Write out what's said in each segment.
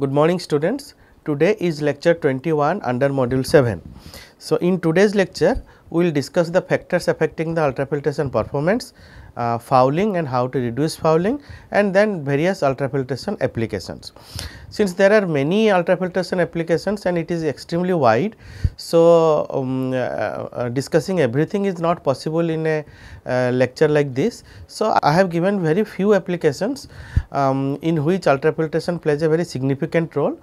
Good morning students. Today is lecture 21 under module 7. So, in today's lecture, we will discuss the factors affecting the ultrafiltration performance uh, fouling and how to reduce fouling and then various ultrafiltration applications. Since there are many ultrafiltration applications and it is extremely wide, so um, uh, uh discussing everything is not possible in a uh, lecture like this. So, I have given very few applications um, in which ultrafiltration plays a very significant role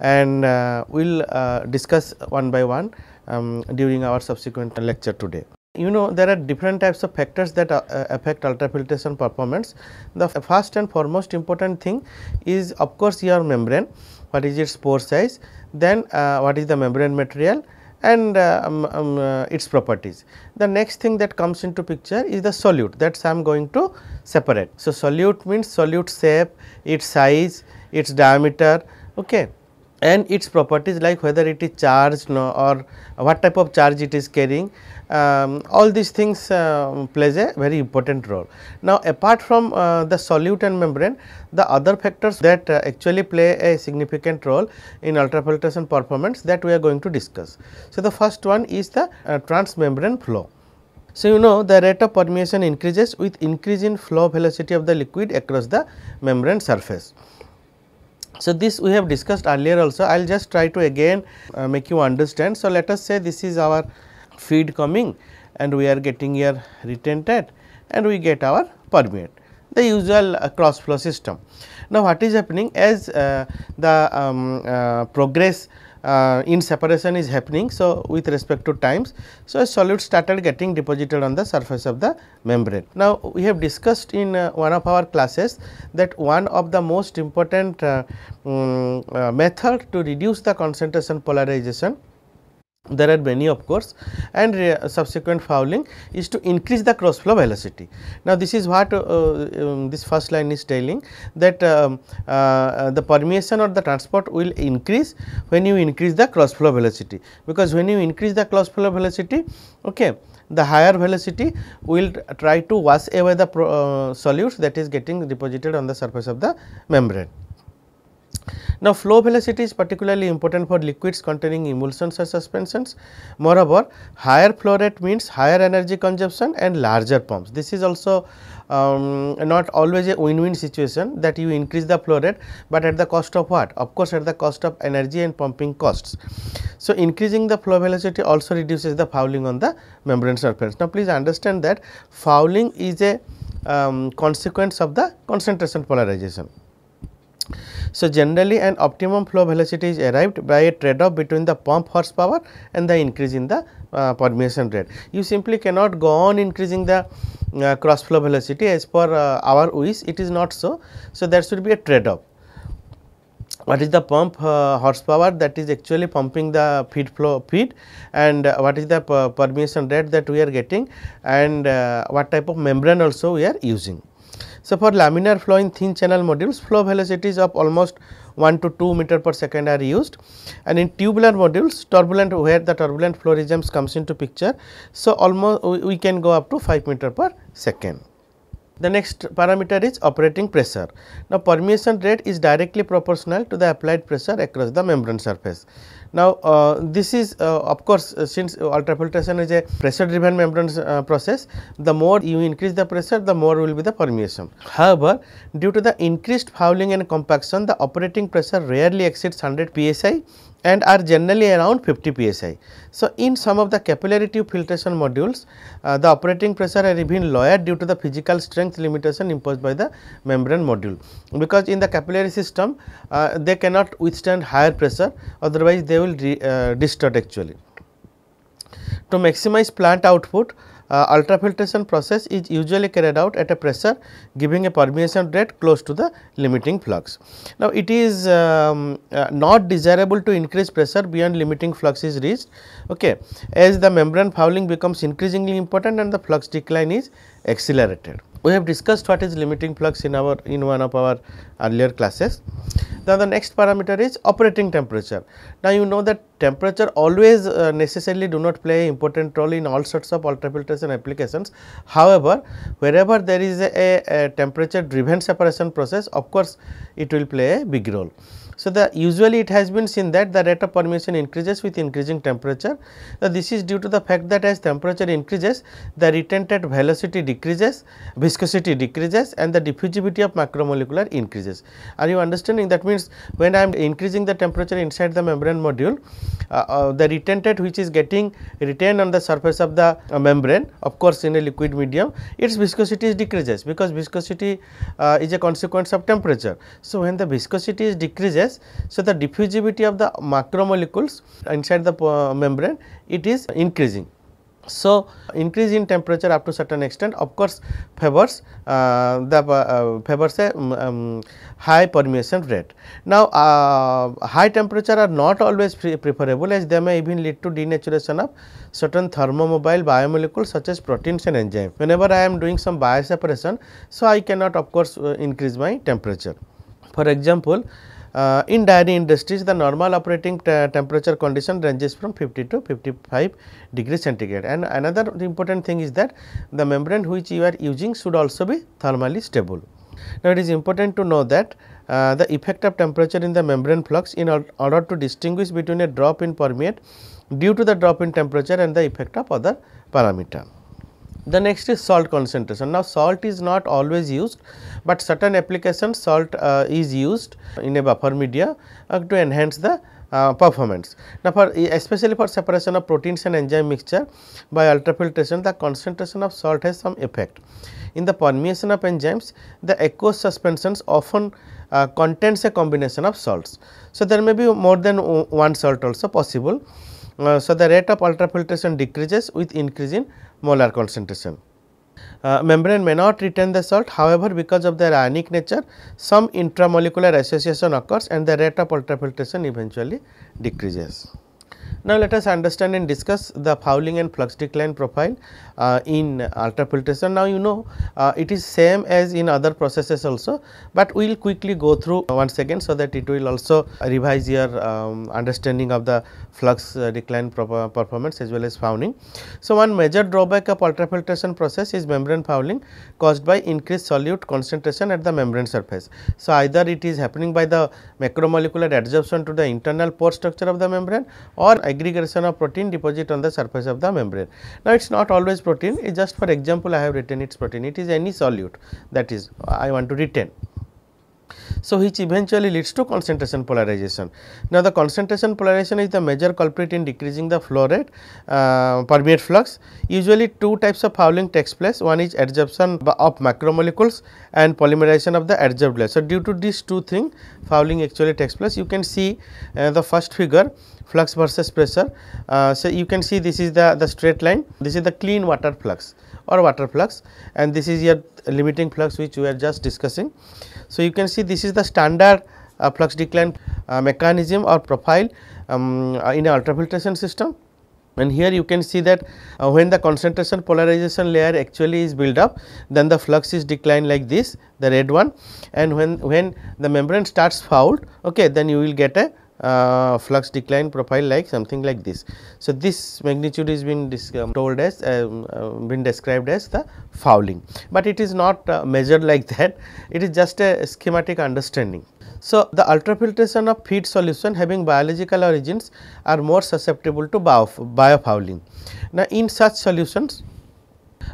and uh, we will discuss one by one um, during our subsequent lecture today. You know there are different types of factors that uh, uh affect ultrafiltration performance. The first and foremost important thing is of course your membrane, what is its pore size, then uh, what is the membrane material and uh, um, um, uh, its properties. The next thing that comes into picture is the solute that I am going to separate. So, solute means solute shape, its size, its diameter. Okay and its properties like whether it is charged no, or what type of charge it is carrying um, all these things uh, plays a very important role. Now apart from uh, the solute and membrane the other factors that uh, actually play a significant role in ultrafiltration performance that we are going to discuss. So the first one is the uh, transmembrane flow. So, you know the rate of permeation increases with increase in flow velocity of the liquid across the membrane surface. So, this we have discussed earlier also I will just try to again uh, make you understand. So, let us say this is our feed coming and we are getting here retentate and we get our permeate the usual uh, cross flow system. Now, what is happening as uh, the um, uh, progress uh, in separation is happening. So, with respect to times, so a solute started getting deposited on the surface of the membrane. Now, we have discussed in uh, one of our classes that one of the most important uh, um, method to reduce the concentration polarization there are many of course and subsequent fouling is to increase the cross flow velocity. Now, this is what uh, um, this first line is telling that um, uh, uh, the permeation or the transport will increase when you increase the cross flow velocity because when you increase the cross flow velocity okay, the higher velocity will try to wash away the pro, uh, solutes that is getting deposited on the surface of the membrane. Now, flow velocity is particularly important for liquids containing emulsions or suspensions. Moreover, higher flow rate means higher energy consumption and larger pumps. This is also um, not always a win-win situation that you increase the flow rate, but at the cost of what? Of course, at the cost of energy and pumping costs. So, increasing the flow velocity also reduces the fouling on the membrane surface. Now, please understand that fouling is a um, consequence of the concentration polarization. So, generally an optimum flow velocity is arrived by a trade off between the pump horsepower and the increase in the uh, permeation rate. You simply cannot go on increasing the uh, cross flow velocity as per uh, our wish it is not so. So, there should be a trade off what is the pump uh, horsepower that is actually pumping the feed flow feed and uh, what is the uh, permeation rate that we are getting and uh, what type of membrane also we are using. So, for laminar flow in thin channel modules flow velocities of almost 1 to 2 meter per second are used and in tubular modules turbulent where the turbulent flow regimes comes into picture. So, almost we, we can go up to 5 meter per second. The next parameter is operating pressure. Now, permeation rate is directly proportional to the applied pressure across the membrane surface. Now, uh, this is uh, of course, uh, since ultrafiltration is a pressure driven membrane uh, process, the more you increase the pressure, the more will be the permeation. However, due to the increased fouling and compaction, the operating pressure rarely exceeds 100 psi and are generally around 50 psi. So, in some of the capillary tube filtration modules, uh, the operating pressure are even lower due to the physical strength limitation imposed by the membrane module. Because in the capillary system, uh, they cannot withstand higher pressure, otherwise they will re, uh, distort actually. To maximize plant output, uh, ultrafiltration process is usually carried out at a pressure giving a permeation rate close to the limiting flux. Now, it is um, uh, not desirable to increase pressure beyond limiting flux is reached okay, as the membrane fouling becomes increasingly important and the flux decline is accelerated. We have discussed what is limiting flux in our in one of our earlier classes. Now, the next parameter is operating temperature. Now, you know that temperature always uh, necessarily do not play important role in all sorts of ultrafiltration applications. However, wherever there is a, a, a temperature driven separation process, of course, it will play a big role. So, the usually it has been seen that the rate of permeation increases with increasing temperature. Now, this is due to the fact that as temperature increases, the retentate velocity decreases, viscosity decreases and the diffusivity of macromolecular increases. Are you understanding? That means, when I am increasing the temperature inside the membrane module, uh, uh, the retentate which is getting retained on the surface of the uh, membrane, of course, in a liquid medium, its viscosity decreases because viscosity uh, is a consequence of temperature. So, when the viscosity is decreases, so, the diffusivity of the macromolecules inside the uh, membrane it is increasing. So, increase in temperature up to certain extent of course favors uh, the uh, favors a um, um high permeation rate. Now, uh, high temperature are not always preferable as they may even lead to denaturation of certain thermomobile biomolecules such as proteins and enzymes. Whenever I am doing some bioseparation, so I cannot of course uh, increase my temperature. For example, uh, in dairy industries, the normal operating temperature condition ranges from 50 to 55 degree centigrade. And another important thing is that the membrane which you are using should also be thermally stable. Now, it is important to know that uh, the effect of temperature in the membrane flux in order to distinguish between a drop in permeate due to the drop in temperature and the effect of other parameter. The next is salt concentration. Now, salt is not always used, but certain applications salt uh, is used in a buffer media uh, to enhance the uh, performance. Now, for especially for separation of proteins and enzyme mixture by ultrafiltration, the concentration of salt has some effect. In the permeation of enzymes, the aqueous suspensions often uh, contains a combination of salts. So, there may be more than one salt also possible. Uh, so, the rate of ultrafiltration decreases with increase in molar concentration. Uh, membrane may not retain the salt however because of their ionic nature some intramolecular association occurs and the rate of ultrafiltration eventually decreases. Now, let us understand and discuss the fouling and flux decline profile uh, in ultrafiltration. Now, you know uh, it is same as in other processes also, but we will quickly go through once again so that it will also revise your um, understanding of the flux uh, decline performance as well as fouling. So, one major drawback of ultrafiltration process is membrane fouling caused by increased solute concentration at the membrane surface. So, either it is happening by the macromolecular adsorption to the internal pore structure of the membrane or aggregation of protein deposit on the surface of the membrane. Now, it is not always protein is just for example, I have written its protein, it is any solute that is I want to retain. So, which eventually leads to concentration polarization. Now, the concentration polarization is the major culprit in decreasing the flow rate uh, permeate flux. Usually two types of fouling takes place, one is adsorption of macromolecules and polymerization of the adsorbed layer. So, due to these two things fouling actually takes place. You can see uh, the first figure flux versus pressure. Uh, so, you can see this is the, the straight line, this is the clean water flux or water flux and this is your limiting flux which we are just discussing. So, you can see this is the standard uh, flux decline uh, mechanism or profile um, uh, in a ultrafiltration system and here you can see that uh, when the concentration polarization layer actually is built up then the flux is declined like this the red one and when when the membrane starts fouled okay then you will get a uh, flux decline profile like something like this. So, this magnitude is been um, told as uh, been described as the fouling, but it is not uh, measured like that it is just a schematic understanding. So, the ultrafiltration of feed solution having biological origins are more susceptible to biofouling. now, in such solutions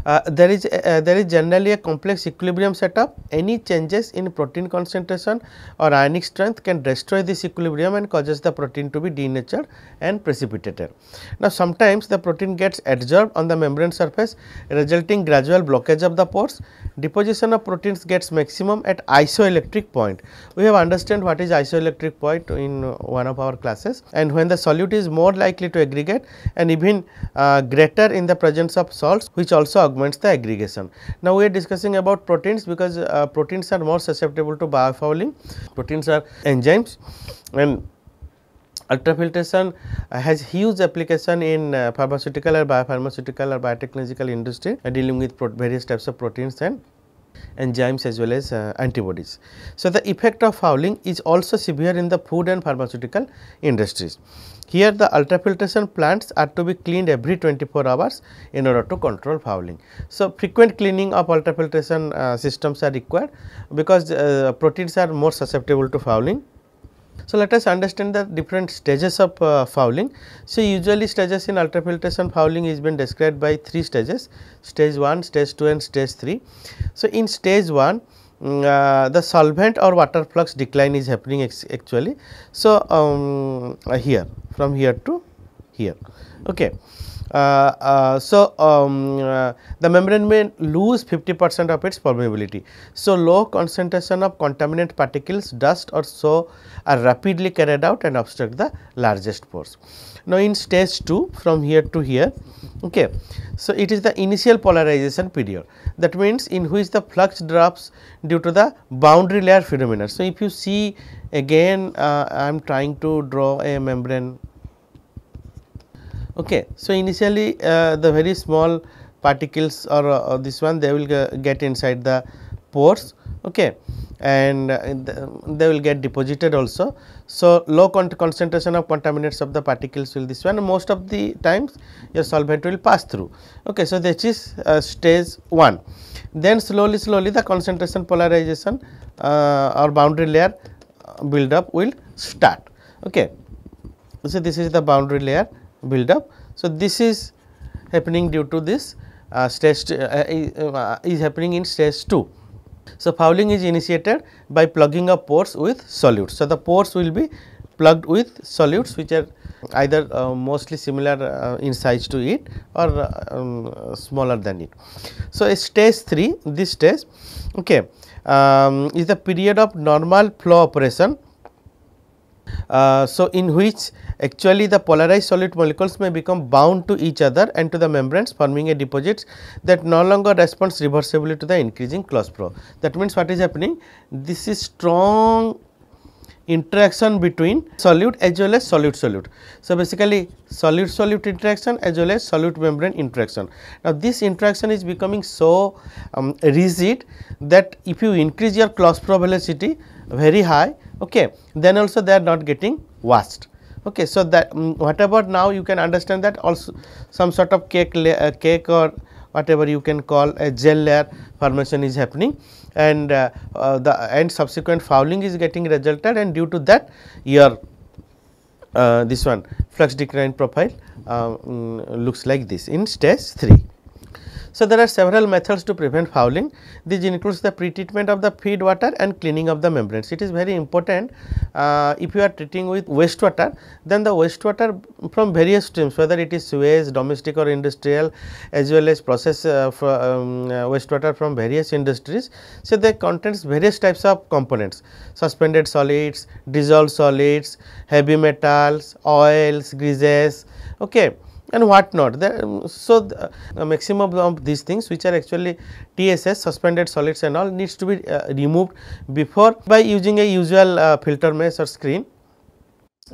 uh, there is uh, uh, there is generally a complex equilibrium setup any changes in protein concentration or ionic strength can destroy this equilibrium and causes the protein to be denatured and precipitated. Now, sometimes the protein gets adsorbed on the membrane surface resulting gradual blockage of the pores deposition of proteins gets maximum at isoelectric point. We have understand what is isoelectric point in one of our classes and when the solute is more likely to aggregate and even uh, greater in the presence of salts which also augments the aggregation. Now, we are discussing about proteins because uh, proteins are more susceptible to biofouling, proteins are enzymes and Ultrafiltration has huge application in uh, pharmaceutical or biopharmaceutical or biotechnological industry uh, dealing with various types of proteins and enzymes as well as uh, antibodies. So, the effect of fouling is also severe in the food and pharmaceutical industries. Here the ultrafiltration plants are to be cleaned every 24 hours in order to control fouling. So, frequent cleaning of ultrafiltration uh, systems are required because uh, proteins are more susceptible to fouling. So, let us understand the different stages of uh, fouling. So, usually stages in ultrafiltration fouling is been described by three stages stage 1, stage 2 and stage 3. So, in stage 1 mm, uh, the solvent or water flux decline is happening actually. So, um, here from here to here. Okay. Uh, uh, so, um, uh, the membrane may lose 50 percent of its permeability. So, low concentration of contaminant particles, dust or so are rapidly carried out and obstruct the largest pores. Now, in stage 2 from here to here, okay. So, it is the initial polarization period that means in which the flux drops due to the boundary layer phenomena. So, if you see again uh, I am trying to draw a membrane Okay. So, initially uh, the very small particles or, or uh, this one they will get inside the pores okay and uh, they will get deposited also. So, low con concentration of contaminants of the particles will this one most of the times your solvent will pass through. Okay, so, this is uh, stage 1. Then slowly slowly the concentration polarization uh, or boundary layer build up will start. Okay. So, this is the boundary layer build up. So, this is happening due to this uh, stage uh, uh, is happening in stage 2. So, fouling is initiated by plugging up pores with solutes. So, the pores will be plugged with solutes which are either uh, mostly similar uh, in size to it or uh, um, smaller than it. So, stage 3 this stage okay, um, is the period of normal flow operation uh, so in which actually the polarized solid molecules may become bound to each other and to the membranes forming a deposits that no longer responds reversibly to the increasing close flow. That means what is happening? This is strong interaction between solute as well as solute solute. So, basically solute solute interaction as well as solute membrane interaction. Now, this interaction is becoming so um, rigid that if you increase your cross flow velocity very high okay, then also they are not getting washed. Okay, so that um, whatever now you can understand that also some sort of cake uh, cake or whatever you can call a gel layer formation is happening and uh, uh, the and subsequent fouling is getting resulted and due to that your uh, this one flux decline profile um, looks like this in stage 3. So, there are several methods to prevent fouling. This includes the pre-treatment of the feed water and cleaning of the membranes. It is very important uh, if you are treating with wastewater, then the wastewater from various streams, whether it is sewage, domestic or industrial, as well as process uh, for, um, uh, wastewater from various industries. So, they contains various types of components, suspended solids, dissolved solids, heavy metals, oils, greases. Okay and what not. The, um, so, uh, the maximum of these things which are actually TSS suspended solids and all needs to be uh, removed before by using a usual uh, filter mesh or screen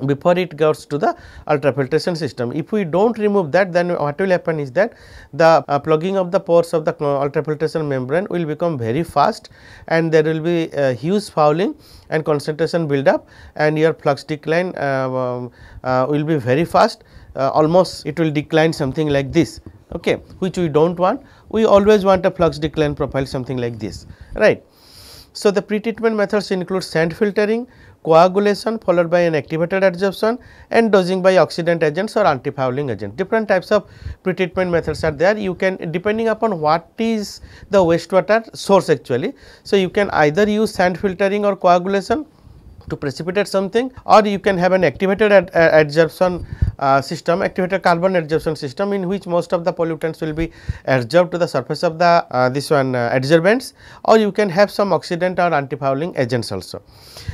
before it goes to the ultrafiltration system. If we do not remove that then what will happen is that the uh, plugging of the pores of the ultrafiltration membrane will become very fast and there will be uh, huge fouling and concentration build up and your flux decline uh, um, uh will be very fast uh, almost it will decline something like this okay which we do not want we always want a flux decline profile something like this right. So, the pretreatment methods include sand filtering, coagulation followed by an activated adsorption and dosing by oxidant agents or antifouling agent. Different types of pretreatment methods are there. You can depending upon what is the wastewater source actually. So, you can either use sand filtering or coagulation to precipitate something or you can have an activated ad, uh, adsorption uh, system, activated carbon adsorption system in which most of the pollutants will be adsorbed to the surface of the uh, this one uh, adsorbents or you can have some oxidant or antifouling agents also.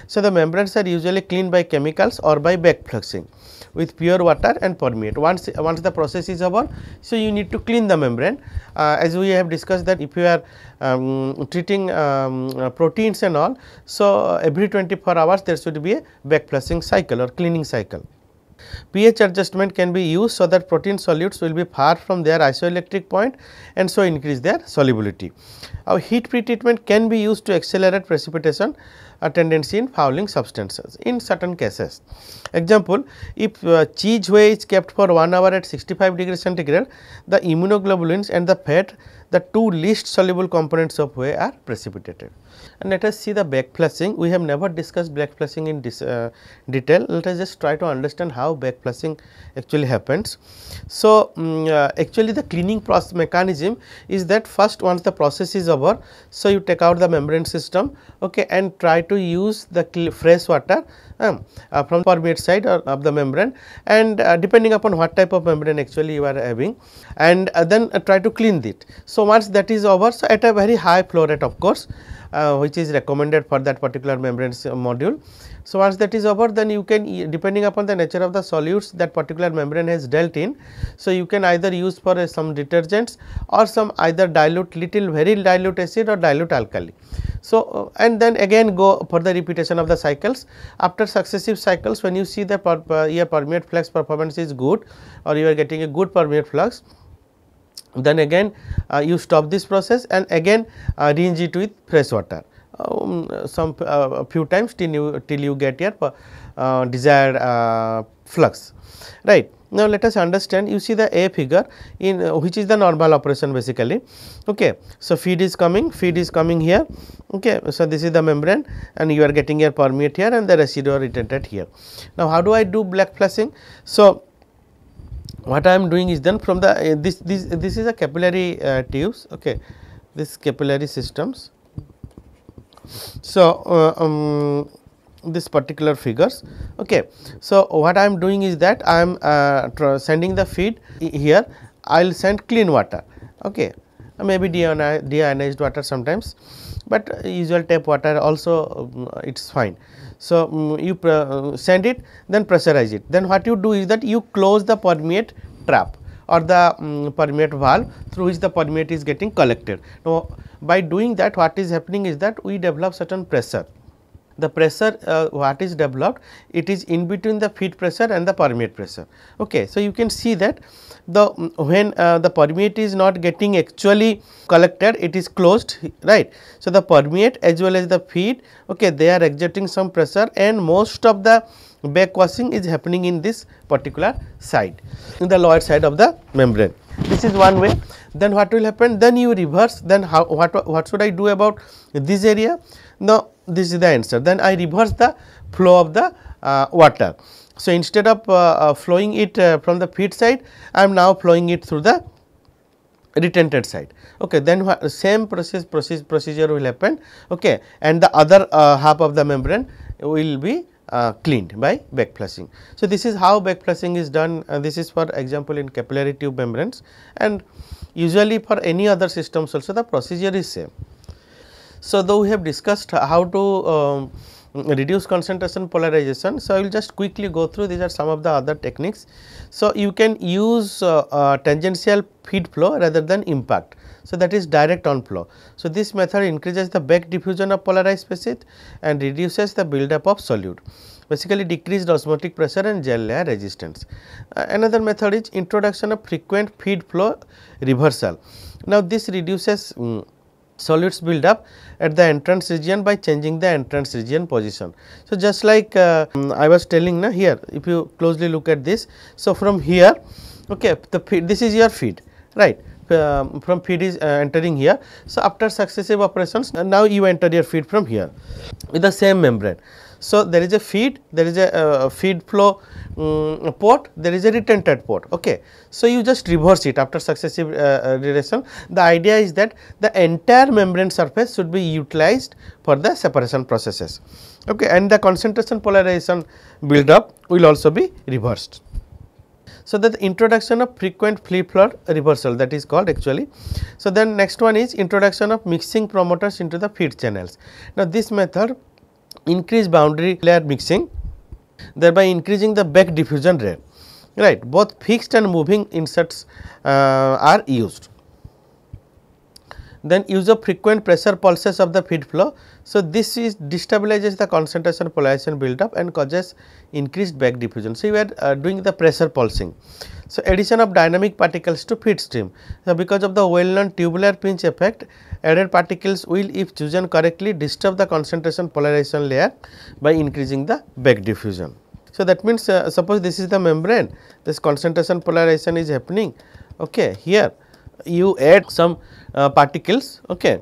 So, the membranes are usually cleaned by chemicals or by back backfluxing with pure water and permeate. Once, once the process is over, so you need to clean the membrane. Uh, as we have discussed that if you are um, treating um, uh, proteins and all, so every 24 hours there should be a backflushing cycle or cleaning cycle. pH adjustment can be used so that protein solutes will be far from their isoelectric point and so increase their solubility. Our heat pretreatment can be used to accelerate precipitation a tendency in fouling substances in certain cases. Example, if uh, cheese whey is kept for 1 hour at 65 degrees centigrade, the immunoglobulins and the fat, the two least soluble components of whey are precipitated. And let us see the back flushing. We have never discussed back flushing in this, uh, detail. Let us just try to understand how back flushing actually happens. So, um, uh, actually the cleaning process mechanism is that first once the process is over, so you take out the membrane system okay, and try to use the fresh water um, uh, from permeate side or, of the membrane and uh, depending upon what type of membrane actually you are having and uh, then uh, try to clean it. So, once that is over, so at a very high flow rate of course, uh, which is recommended for that particular membrane uh, module. So, once that is over then you can depending upon the nature of the solutes that particular membrane has dealt in. So, you can either use for uh, some detergents or some either dilute little very dilute acid or dilute alkali. So, uh, and then again go for the repetition of the cycles after successive cycles when you see the per, per, your permeate flux performance is good or you are getting a good permeate flux then again uh, you stop this process and again uh, rinse it with fresh water um, some uh, few times till you till you get your desired flux right now let us understand you see the a figure in uh, which is the normal operation basically okay so feed is coming feed is coming here okay so this is the membrane and you are getting your permeate here and the residual retentate here now how do i do black flashing so what I am doing is then from the uh, this this this is a capillary uh, tubes okay this capillary systems. So, uh, um, this particular figures okay. So, what I am doing is that I am uh, sending the feed here I will send clean water okay uh, maybe deionized water sometimes but usual tap water also um, it is fine. So, um, you uh, send it then pressurize it then what you do is that you close the permeate trap or the um, permeate valve through which the permeate is getting collected. Now, by doing that what is happening is that we develop certain pressure. The pressure uh, what is developed it is in between the feed pressure and the permeate pressure. Okay, So, you can see that the when uh, the permeate is not getting actually collected it is closed right. So, the permeate as well as the feed okay they are exerting some pressure and most of the backwashing is happening in this particular side in the lower side of the membrane. This is one way then what will happen then you reverse then how what what should I do about this area? Now, this is the answer then I reverse the flow of the uh, water. So, instead of uh, uh flowing it uh, from the feed side, I am now flowing it through the retented side okay then same process process procedure will happen okay and the other uh, half of the membrane will be uh, cleaned by backflushing so this is how backflushing is done uh, this is for example in capillary tube membranes and usually for any other systems also the procedure is same so though we have discussed how to um, Mm, reduce concentration polarization. So, I will just quickly go through these are some of the other techniques. So, you can use uh, uh, tangential feed flow rather than impact. So, that is direct on flow. So, this method increases the back diffusion of polarized species and reduces the buildup of solute basically decreased osmotic pressure and gel layer resistance. Uh, another method is introduction of frequent feed flow reversal. Now, this reduces um, Solids build up at the entrance region by changing the entrance region position. So, just like uh, I was telling na here if you closely look at this. So, from here okay, the feed, this is your feed right uh, from feed is uh, entering here. So, after successive operations uh, now you enter your feed from here with the same membrane. So, there is a feed, there is a uh, feed flow um, port, there is a retentate port. Okay. So, you just reverse it after successive uh, uh, relation. The idea is that the entire membrane surface should be utilized for the separation processes. Okay. And the concentration polarization build up will also be reversed. So, that the introduction of frequent flip-flop reversal that is called actually. So, then next one is introduction of mixing promoters into the feed channels. Now, this method increase boundary layer mixing thereby increasing the back diffusion rate right both fixed and moving inserts uh, are used then use of frequent pressure pulses of the feed flow so this is destabilizes the concentration polarization build up and causes increased back diffusion so we are uh, doing the pressure pulsing so addition of dynamic particles to feed stream so because of the well known tubular pinch effect added particles will if chosen correctly disturb the concentration polarization layer by increasing the back diffusion. So, that means uh, suppose this is the membrane this concentration polarization is happening okay here you add some uh, particles okay.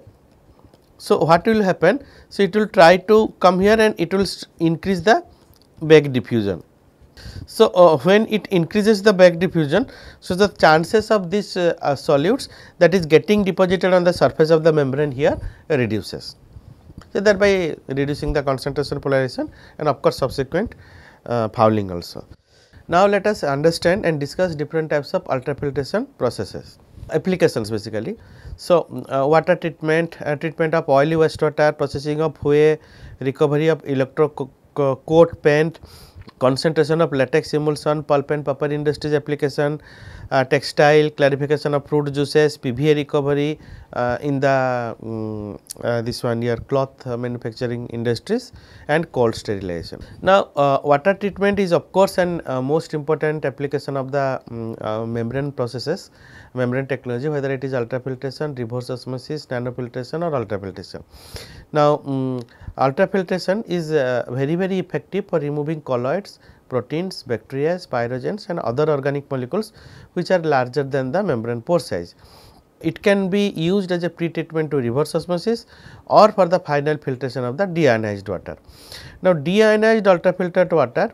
So, what will happen? So, it will try to come here and it will increase the back diffusion. So, uh, when it increases the back diffusion, so the chances of these uh, uh, solutes that is getting deposited on the surface of the membrane here reduces. So, thereby reducing the concentration polarization and of course, subsequent uh, fouling also. Now, let us understand and discuss different types of ultrafiltration processes applications basically. So, uh, water treatment, uh, treatment of oily wastewater, processing of whey, recovery of electro coat paint, concentration of latex emulsion, pulp and paper industries application, uh, textile, clarification of fruit juices, PVA recovery uh, in the um, uh, this one year cloth manufacturing industries and cold sterilization. Now, uh, water treatment is of course an uh, most important application of the um, membrane processes membrane technology whether it is ultrafiltration, reverse osmosis, nanofiltration or ultrafiltration. Now, um, ultrafiltration is uh, very very effective for removing colloids, proteins, bacteria, pyrogens and other organic molecules which are larger than the membrane pore size. It can be used as a pretreatment to reverse osmosis or for the final filtration of the deionized water. Now, deionized ultrafiltered water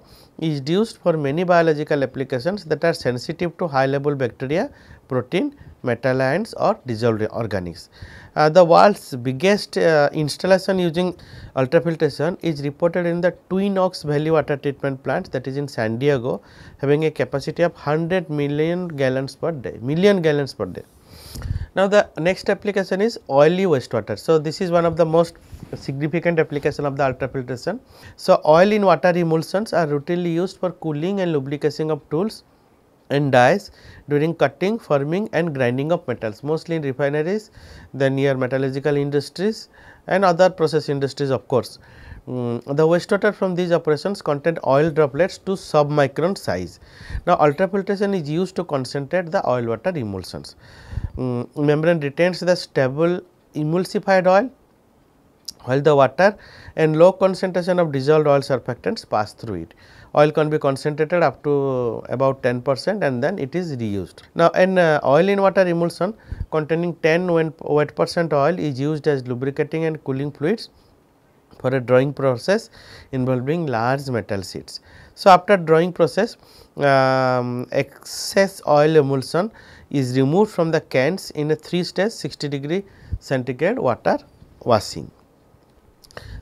is used for many biological applications that are sensitive to high level bacteria, protein, metal ions or dissolved organics. Uh, the world's biggest uh, installation using ultrafiltration is reported in the Twin Oaks Valley water treatment plant that is in San Diego having a capacity of 100 million gallons per day, million gallons per day. Now, the next application is oily wastewater. So, this is one of the most significant application of the ultrafiltration. So, oil in water emulsions are routinely used for cooling and lubrication of tools and dies during cutting, forming and grinding of metals mostly in refineries, then near metallurgical industries and other process industries of course. Mm, the wastewater from these operations contain oil droplets to sub-micron size. Now, ultrafiltration is used to concentrate the oil water emulsions. Mm, membrane retains the stable emulsified oil while the water and low concentration of dissolved oil surfactants pass through it. Oil can be concentrated up to about 10 percent and then it is reused. Now, an uh, oil in water emulsion containing 10 wet percent oil is used as lubricating and cooling fluids for a drawing process involving large metal sheets. So, after drawing process um, excess oil emulsion is removed from the cans in a 3 stage 60 degree centigrade water washing.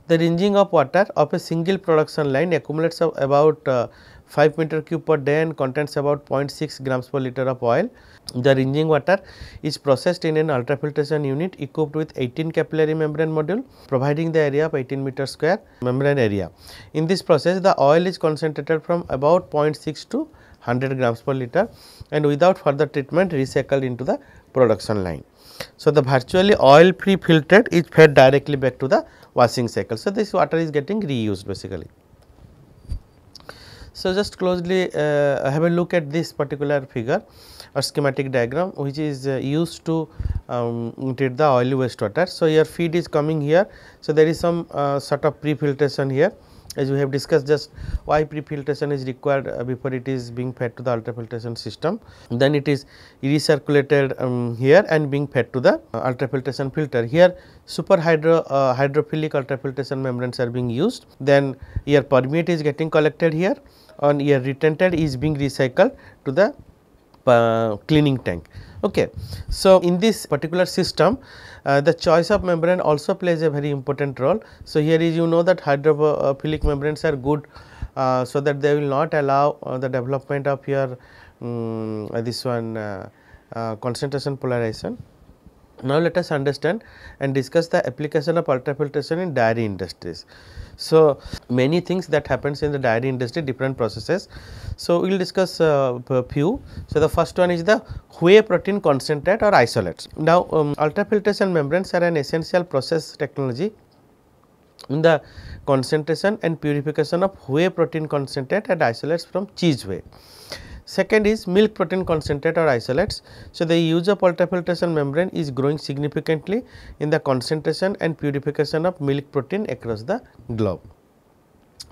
The ringing of water of a single production line accumulates about uh, 5 meter cube per day and contains about 0.6 grams per liter of oil. The ringing water is processed in an ultrafiltration unit equipped with 18 capillary membrane module providing the area of 18 meter square membrane area. In this process the oil is concentrated from about 0.6 to 100 grams per liter and without further treatment recycled into the production line. So, the virtually oil free filtered is fed directly back to the washing cycle. So, this water is getting reused basically. So, just closely uh, have a look at this particular figure or schematic diagram which is uh, used to um, treat the oily wastewater. So, your feed is coming here. So, there is some uh, sort of pre-filtration here as we have discussed just why pre-filtration is required uh, before it is being fed to the ultrafiltration system. Then it is recirculated um, here and being fed to the uh, ultrafiltration filter. Here super hydro, uh, hydrophilic ultrafiltration membranes are being used. Then your permeate is getting collected here and your retentate is being recycled to the uh, cleaning tank. Okay. So, in this particular system uh, the choice of membrane also plays a very important role. So, here is you know that hydrophilic membranes are good uh, so that they will not allow uh, the development of your um, this one uh, uh, concentration polarization now, let us understand and discuss the application of ultrafiltration in dairy industries. So, many things that happens in the dairy industry different processes. So, we will discuss uh, a few. So, the first one is the whey protein concentrate or isolates. Now, um, ultrafiltration membranes are an essential process technology in the concentration and purification of whey protein concentrate and isolates from cheese whey. Second is milk protein concentrate or isolates. So, the use of ultrafiltration membrane is growing significantly in the concentration and purification of milk protein across the globe.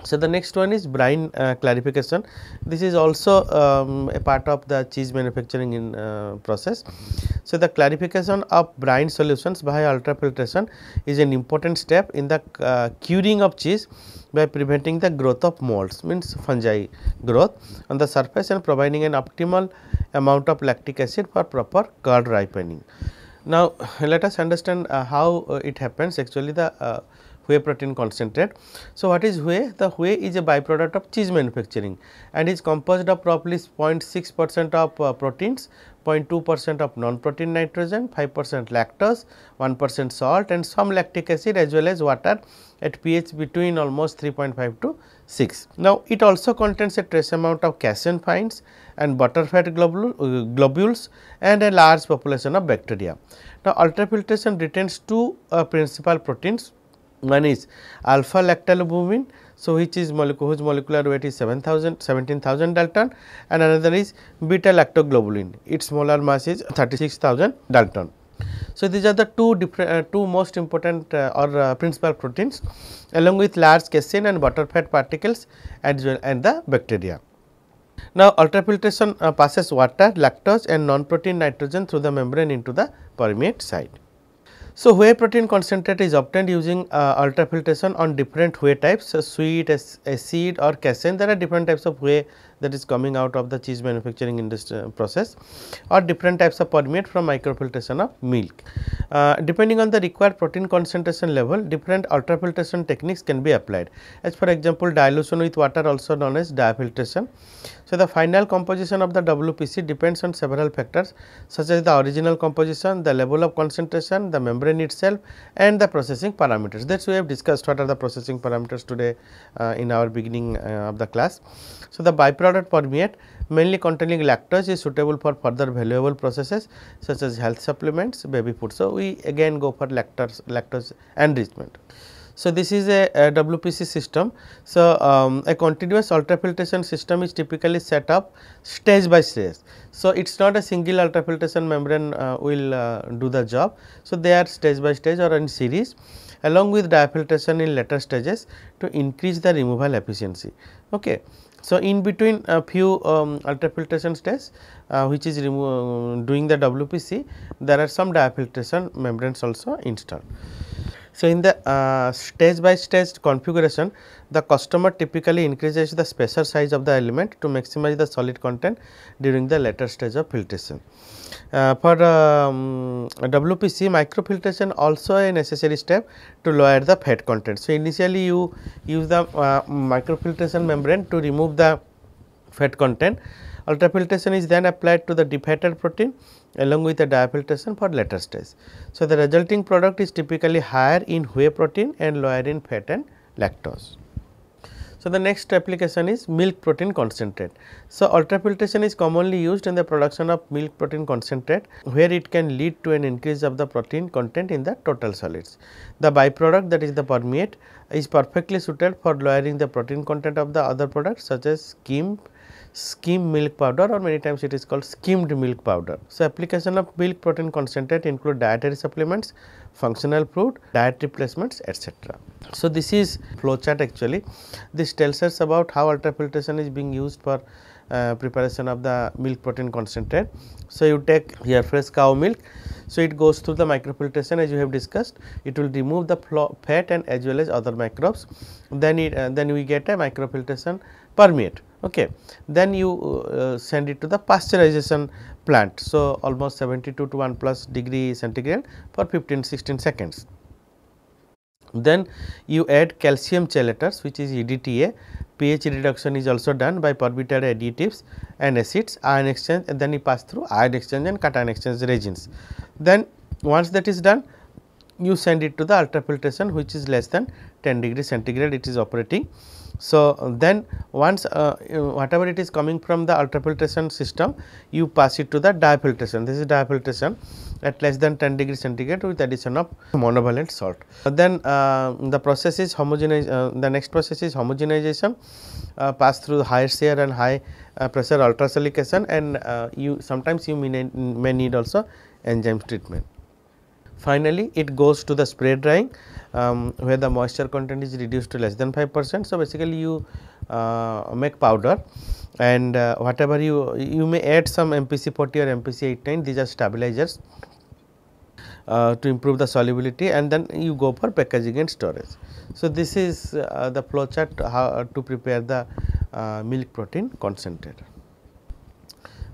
So, the next one is brine uh, clarification. This is also um, a part of the cheese manufacturing in uh, process. So, the clarification of brine solutions by ultrafiltration is an important step in the uh, curing of cheese by preventing the growth of molds means fungi growth on the surface and providing an optimal amount of lactic acid for proper curd ripening. Now, let us understand uh, how uh, it happens actually the uh, whey protein concentrate. So, what is whey? The whey is a byproduct of cheese manufacturing and is composed of roughly 0.6 percent of uh, proteins, 0.2 percent of non-protein nitrogen, 5 percent lactose, 1 percent salt and some lactic acid as well as water at pH between almost 3.5 to 6. Now, it also contains a trace amount of casein fines and butterfat globule, uh, globules and a large population of bacteria. Now, ultrafiltration retains two uh, principal proteins one is alpha lactalbumin. So, which is molecule whose molecular weight is 7000 17000 Dalton and another is beta lactoglobulin its molar mass is 36000 Dalton. So, these are the two different uh, two most important uh, or uh, principal proteins along with large casein and butter fat particles and, and the bacteria. Now, ultrafiltration uh, passes water, lactose and non-protein nitrogen through the membrane into the permeate site. So, whey protein concentrate is obtained using uh, ultrafiltration on different whey types, so sweet, acid or casein. There are different types of whey that is coming out of the cheese manufacturing industry uh, process or different types of permeate from microfiltration of milk. Uh, depending on the required protein concentration level, different ultrafiltration techniques can be applied as for example, dilution with water also known as diafiltration. So, the final composition of the WPC depends on several factors such as the original composition, the level of concentration, the membrane itself and the processing parameters. That is we have discussed what are the processing parameters today uh, in our beginning uh, of the class. So, the byproduct Product permeate mainly containing lactose is suitable for further valuable processes such as health supplements, baby food. So, we again go for lactose, lactose enrichment. So, this is a, a WPC system. So, um, a continuous ultrafiltration system is typically set up stage by stage. So, it is not a single ultrafiltration membrane uh, will uh, do the job. So, they are stage by stage or in series along with diafiltration in later stages to increase the removal efficiency. Okay. So, in between a few um, ultrafiltration steps, uh, which is uh, doing the WPC there are some diafiltration membranes also installed. So, in the uh, stage by stage configuration, the customer typically increases the spacer size of the element to maximize the solid content during the later stage of filtration. Uh, for um, WPC microfiltration also a necessary step to lower the fat content. So, initially you use the uh, microfiltration membrane to remove the fat content. Ultrafiltration is then applied to the defatted protein along with the diphiltration for later stage. So, the resulting product is typically higher in whey protein and lower in fat and lactose. So, the next application is milk protein concentrate. So, ultrafiltration is commonly used in the production of milk protein concentrate where it can lead to an increase of the protein content in the total solids. The byproduct that is the permeate is perfectly suited for lowering the protein content of the other products such as skim, skim milk powder or many times it is called skimmed milk powder. So, application of milk protein concentrate include dietary supplements, functional food, diet replacements etc. So, this is flowchart actually. This tells us about how ultrafiltration is being used for uh, preparation of the milk protein concentrate. So, you take here fresh cow milk. So, it goes through the microfiltration as you have discussed. It will remove the fat and as well as other microbes. Then, it, uh, then we get a microfiltration permeate okay. Then you uh, uh, send it to the pasteurization plant. So, almost 72 to 1 plus degree centigrade for 15 16 seconds. Then you add calcium chelators which is EDTA, pH reduction is also done by permitted additives and acids, ion exchange and then you pass through ion exchange and cation exchange regents. Then once that is done you send it to the ultrafiltration which is less than 10 degree centigrade it is operating so, then once uh, whatever it is coming from the ultrafiltration system you pass it to the diafiltration this is diafiltration at less than 10 degree centigrade with addition of monovalent salt. Then uh, the process is homogenize uh, the next process is homogenization uh, pass through higher shear and high uh, pressure ultrasilication and uh, you sometimes you may need also enzyme treatment. Finally, it goes to the spray drying um, where the moisture content is reduced to less than 5 percent. So, basically you uh, make powder and uh, whatever you, you may add some MPC 40 or MPC 89 these are stabilizers uh, to improve the solubility and then you go for packaging and storage. So, this is uh, the flow chart how to prepare the uh, milk protein concentrate.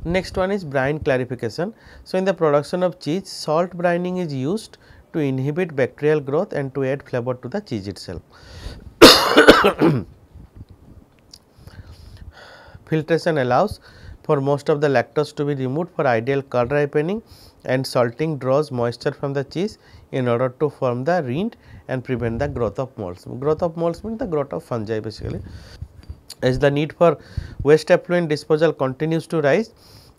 Next one is brine clarification. So, in the production of cheese, salt brining is used to inhibit bacterial growth and to add flavor to the cheese itself. Filtration allows for most of the lactose to be removed for ideal curd ripening and salting draws moisture from the cheese in order to form the rind and prevent the growth of molds. Growth of molds means the growth of fungi basically. As the need for waste effluent disposal continues to rise,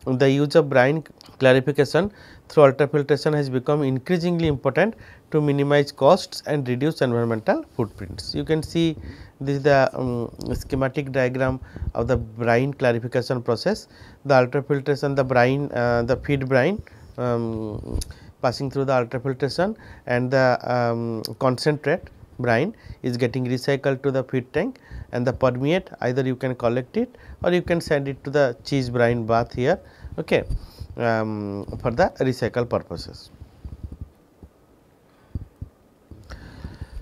the use of brine clarification through ultrafiltration has become increasingly important to minimize costs and reduce environmental footprints. You can see this is the um, schematic diagram of the brine clarification process. The ultrafiltration, the brine, uh, the feed brine um, passing through the ultrafiltration and the um, concentrate brine is getting recycled to the feed tank and the permeate either you can collect it or you can send it to the cheese brine bath here okay, um, for the recycle purposes.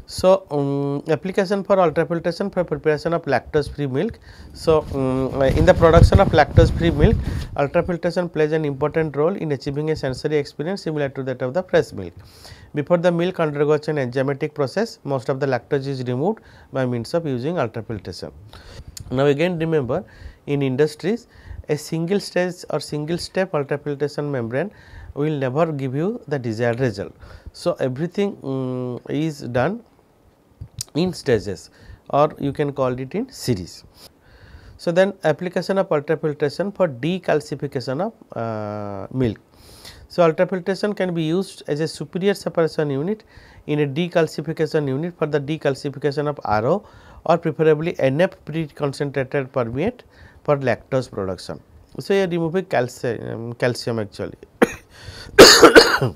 So, um, application for ultrafiltration for preparation of lactose free milk. So, um, in the production of lactose free milk, ultrafiltration plays an important role in achieving a sensory experience similar to that of the fresh milk. Before the milk undergoes an enzymatic process, most of the lactose is removed by means of using ultrafiltration. Now, again remember in industries a single stage or single step ultrafiltration membrane will never give you the desired result. So, everything um, is done in stages or you can call it in series. So, then application of ultrafiltration for decalcification of uh, milk. So, ultrafiltration can be used as a superior separation unit in a decalcification unit for the decalcification of RO or preferably NF pre-concentrated permeate for lactose production. So, you are removing calcium, calcium actually.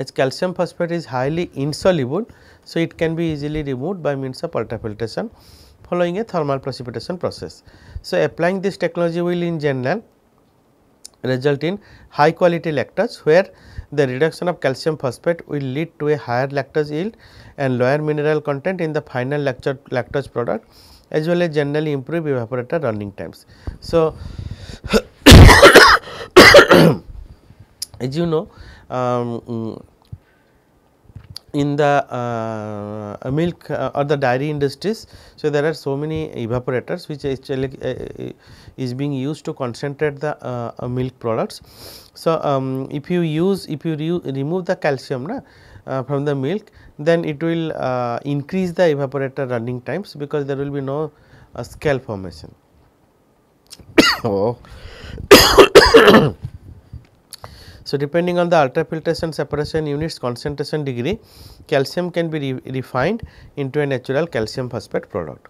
as calcium phosphate is highly insoluble, so it can be easily removed by means of ultrafiltration following a thermal precipitation process. So, applying this technology will in general result in high quality lactose, where the reduction of calcium phosphate will lead to a higher lactose yield and lower mineral content in the final lactose product as well as generally improve evaporator running times. So, as you know um, in the uh, milk or the dairy industries. So, there are so many evaporators which is, being used to concentrate the uh, milk products. So, um, if you use if you re remove the calcium na, uh, from the milk then it will increase the evaporator running times because there will be no scale formation. oh. So, depending on the ultrafiltration separation units concentration degree, calcium can be re refined into a natural calcium phosphate product.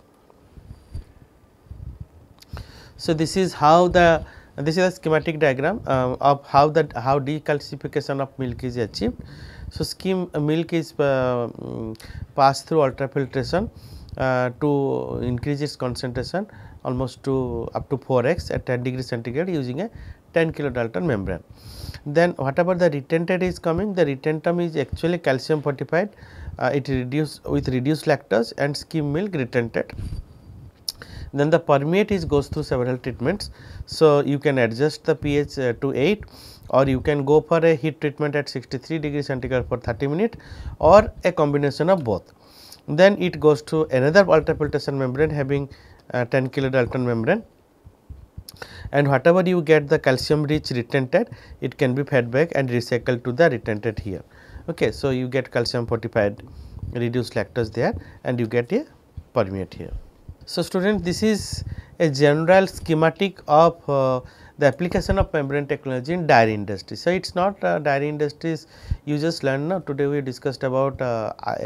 So, this is how the this is a schematic diagram uh, of how that how decalcification of milk is achieved. So, skim uh, milk is uh, mm, passed through ultrafiltration uh, to increase its concentration almost to up to 4x at 10 degree centigrade using a 10 kilodalton membrane. Then whatever the retentate is coming, the retentum is actually calcium fortified, uh, it reduced with reduced lactose and skim milk retentate. Then the permeate is goes through several treatments. So, you can adjust the pH uh, to 8 or you can go for a heat treatment at 63 degree centigrade for 30 minutes or a combination of both. Then it goes to another ultrafiltration membrane having uh, 10 kilodalton membrane and whatever you get the calcium rich retentate it can be fed back and recycled to the retentate here. Okay. So, you get calcium fortified reduced lactose there and you get a permeate here. So, student this is a general schematic of uh, the application of membrane technology in dairy industry. So, it is not uh, dairy industries you just learn now today we discussed about uh, uh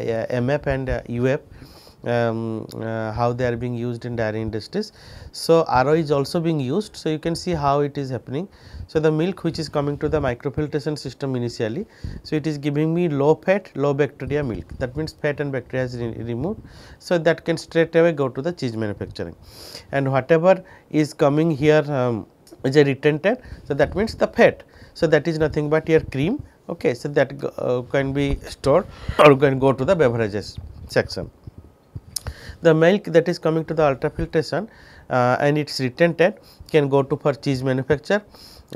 MF and UF uh, um, uh, how they are being used in dairy industries. So, RO is also being used. So, you can see how it is happening. So, the milk which is coming to the microfiltration system initially. So, it is giving me low fat low bacteria milk that means fat and bacteria is re removed. So, that can straight away go to the cheese manufacturing and whatever is coming here um, is a retented. So, that means the fat. So, that is nothing but your cream okay. So, that uh, can be stored or can go to the beverages section the milk that is coming to the ultrafiltration uh, and its retented can go to for cheese manufacture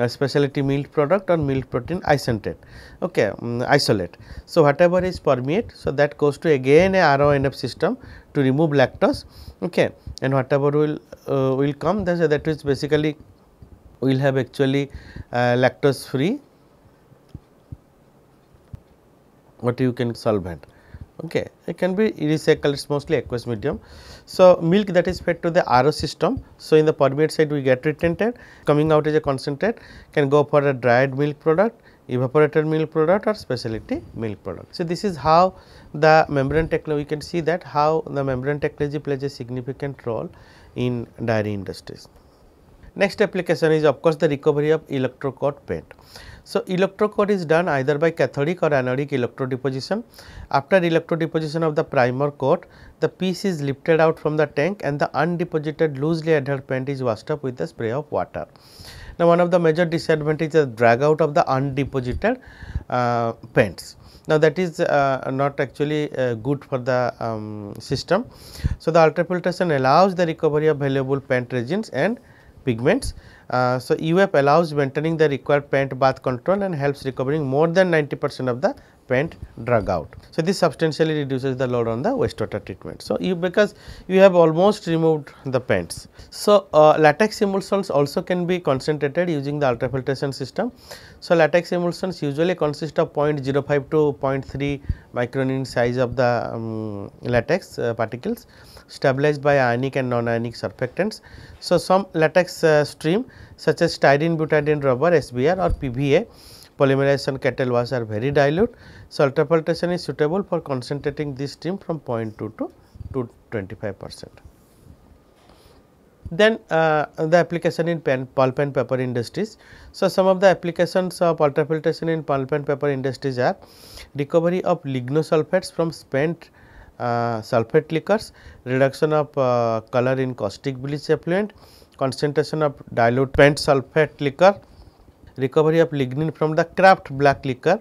uh, specialty milk product or milk protein isolated. okay um, isolate so whatever is permeate so that goes to again a RONF system to remove lactose okay and whatever will uh, will come that is, that is basically will have actually uh, lactose free what you can solvent okay. It can be recycled, it is mostly aqueous medium. So, milk that is fed to the RO system. So, in the permeate side we get retented, coming out as a concentrate can go for a dried milk product, evaporated milk product or specialty milk product. So, this is how the membrane technology, we can see that how the membrane technology plays a significant role in dairy industries. Next application is of course the recovery of electrochord paint. So, electrochord is done either by cathodic or anodic electrodeposition. After electrodeposition of the primer coat, the piece is lifted out from the tank and the undeposited loosely adhered paint is washed up with the spray of water. Now, one of the major disadvantages is drag out of the undeposited uh, paints. Now, that is uh, not actually uh, good for the um, system. So, the ultrafiltration allows the recovery of valuable paint resins and pigments. Uh, so, UF allows maintaining the required paint bath control and helps recovering more than 90 percent of the pent drug out. So, this substantially reduces the load on the wastewater treatment. So, you because you have almost removed the paints. So, uh, latex emulsions also can be concentrated using the ultrafiltration system. So, latex emulsions usually consist of 0.05 to 0.3 micron in size of the um, latex uh, particles stabilized by ionic and non-ionic surfactants. So, some latex uh, stream such as styrene butadiene rubber SBR or PBA polymerization was are very dilute. So, ultrafiltration is suitable for concentrating this stream from 0.2 to 25 percent. Then uh, the application in pen, pulp and paper industries. So, some of the applications of ultrafiltration in pulp and paper industries are recovery of lignosulfates from spent uh, sulfate liquors, reduction of uh, color in caustic bleach effluent, concentration of dilute pent sulfate liquor, recovery of lignin from the craft black liquor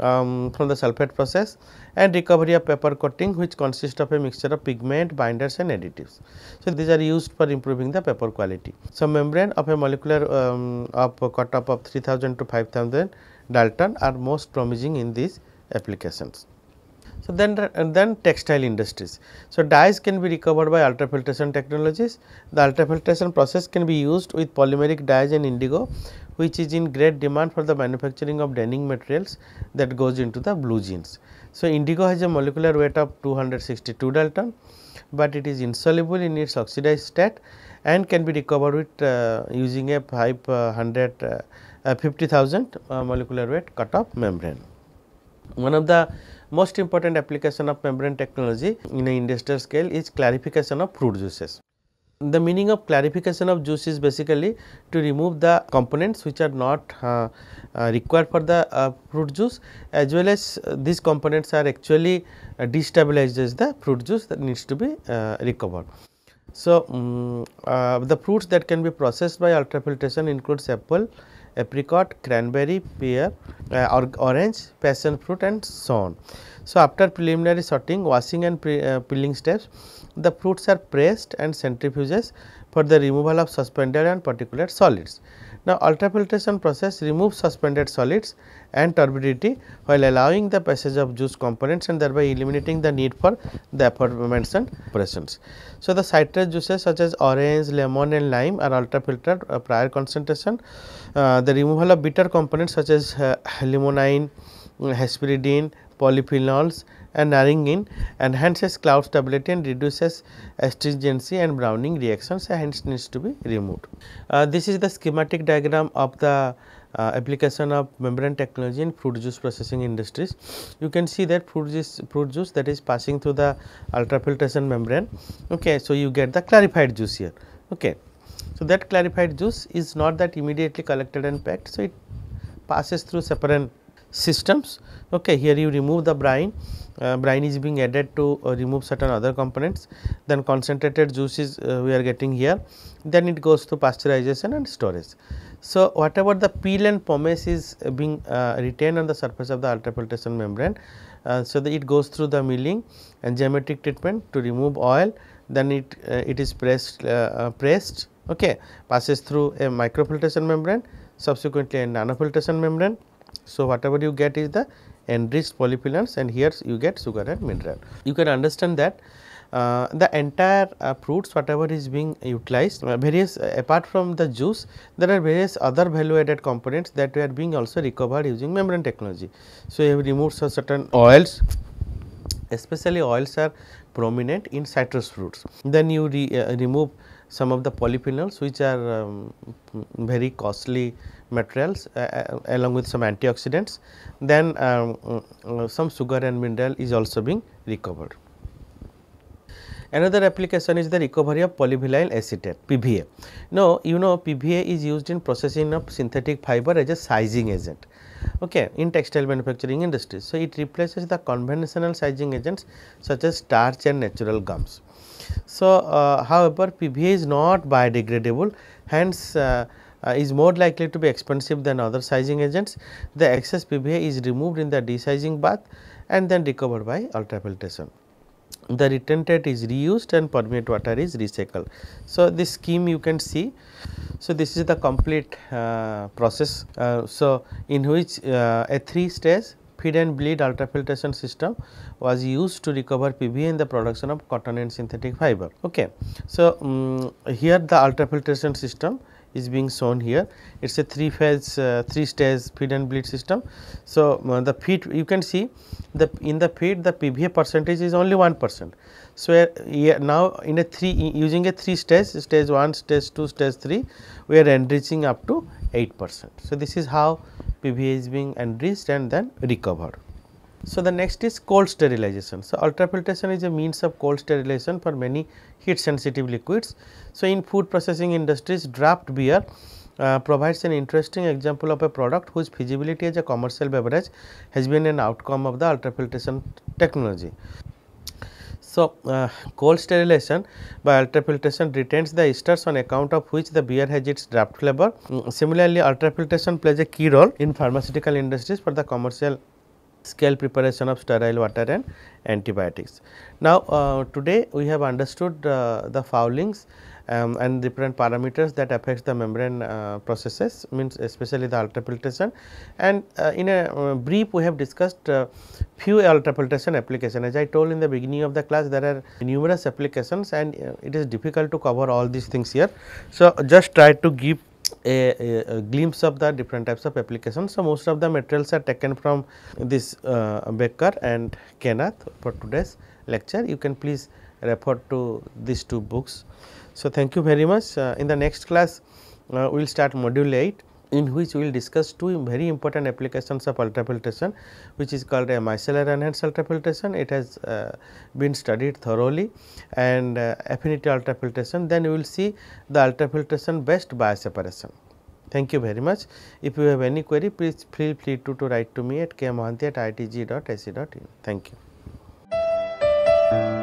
um, from the sulphate process and recovery of paper coating which consists of a mixture of pigment, binders and additives. So, these are used for improving the paper quality. So, membrane of a molecular um, of cut up of 3000 to 5000 Dalton are most promising in these applications. So, then then textile industries. So, dyes can be recovered by ultrafiltration technologies. The ultrafiltration process can be used with polymeric dyes and indigo which is in great demand for the manufacturing of denim materials that goes into the blue jeans. So, indigo has a molecular weight of 262 Dalton, but it is insoluble in its oxidized state and can be recovered with uh, using a 500 uh, uh, uh, 50,000 uh, molecular weight cutoff membrane. One of the most important application of membrane technology in an industrial scale is clarification of fruit juices the meaning of clarification of juice is basically to remove the components which are not uh, uh, required for the uh, fruit juice as well as uh, these components are actually uh, destabilized as the fruit juice that needs to be uh, recovered. So, um, the fruits that can be processed by ultrafiltration includes apple, apricot, cranberry, pear, or orange, passion fruit and so on. So, after preliminary sorting, washing and pre, peeling steps the fruits are pressed and centrifuges for the removal of suspended and particulate solids. Now, ultrafiltration process removes suspended solids and turbidity while allowing the passage of juice components and thereby eliminating the need for the aforementioned operations. So, the citrus juices such as orange, lemon and lime are ultrafiltered uh, prior concentration. Uh, the removal of bitter components such as uh, limonene, uh, hesperidine, polyphenols and narrowing in enhances cloud stability and reduces astringency and browning reactions hence needs to be removed. Uh, this is the schematic diagram of the uh, application of membrane technology in fruit juice processing industries. You can see that fruit juice, fruit juice that is passing through the ultrafiltration membrane. Okay, so you get the clarified juice here. Okay, so that clarified juice is not that immediately collected and packed. So it passes through separate systems. Okay, here you remove the brine uh, brine is being added to uh, remove certain other components then concentrated juice is uh, we are getting here then it goes to pasteurization and storage. So, whatever the peel and pomace is uh, being uh, retained on the surface of the ultrafiltration membrane so it goes through the milling and geometric treatment to remove oil then it it is pressed pressed okay passes through a microfiltration membrane subsequently a nanofiltration membrane. So, whatever you get is the enriched polyphenols and here you get sugar and mineral. You can understand that uh, the entire uh, fruits whatever is being utilized uh, various uh, apart from the juice there are various other value added components that were being also recovered using membrane technology. So, you have removed certain oils especially oils are prominent in citrus fruits. Then you re, uh, remove some of the polyphenols which are um, very costly materials uh, along with some antioxidants then um, uh, some sugar and mineral is also being recovered. Another application is the recovery of polyvinyl acetate PVA. Now, you know PVA is used in processing of synthetic fiber as a sizing agent okay, in textile manufacturing industry. So, it replaces the conventional sizing agents such as starch and natural gums. So, uh, however, PVA is not biodegradable hence uh, uh, is more likely to be expensive than other sizing agents. The excess PVA is removed in the desizing bath and then recovered by ultrafiltration. The retentate is reused and permeate water is recycled. So, this scheme you can see. So, this is the complete uh, process. Uh, so, in which uh, a 3 stage feed and bleed ultrafiltration system was used to recover PVA in the production of cotton and synthetic fiber. Okay. So, um, here the ultrafiltration system is being shown here. It is a three phase, uh, three stage feed and bleed system. So, uh, the feed you can see the in the feed the PVA percentage is only 1 percent. So, uh, now in a three using a three stage, stage 1, stage 2, stage 3, we are enriching up to 8 percent. So, this is how PV is being enriched and then recovered. So, the next is cold sterilization. So, ultrafiltration is a means of cold sterilization for many heat sensitive liquids. So, in food processing industries draft beer uh, provides an interesting example of a product whose feasibility as a commercial beverage has been an outcome of the ultrafiltration technology. So, uh, cold sterilization by ultrafiltration retains the esters on account of which the beer has its draft flavor. Mm, similarly, ultrafiltration plays a key role in pharmaceutical industries for the commercial scale preparation of sterile water and antibiotics. Now, uh, today we have understood uh, the foulings um, and different parameters that affects the membrane uh, processes means especially the ultrafiltration and uh, in a uh, brief we have discussed uh, few ultrafiltration application as I told in the beginning of the class there are numerous applications and uh, it is difficult to cover all these things here. So, just try to give a, a, a, glimpse of the different types of applications. So, most of the materials are taken from this uh, Becker and Kenneth for today's lecture. You can please refer to these two books. So, thank you very much. Uh, in the next class, uh, we will start module 8 in which we will discuss two very important applications of ultrafiltration which is called a micellar enhanced ultrafiltration. It has uh, been studied thoroughly and uh, affinity ultrafiltration then we will see the ultrafiltration based separation. Thank you very much. If you have any query please feel free to, to write to me at kmohanty at itg.ac.in. Thank you.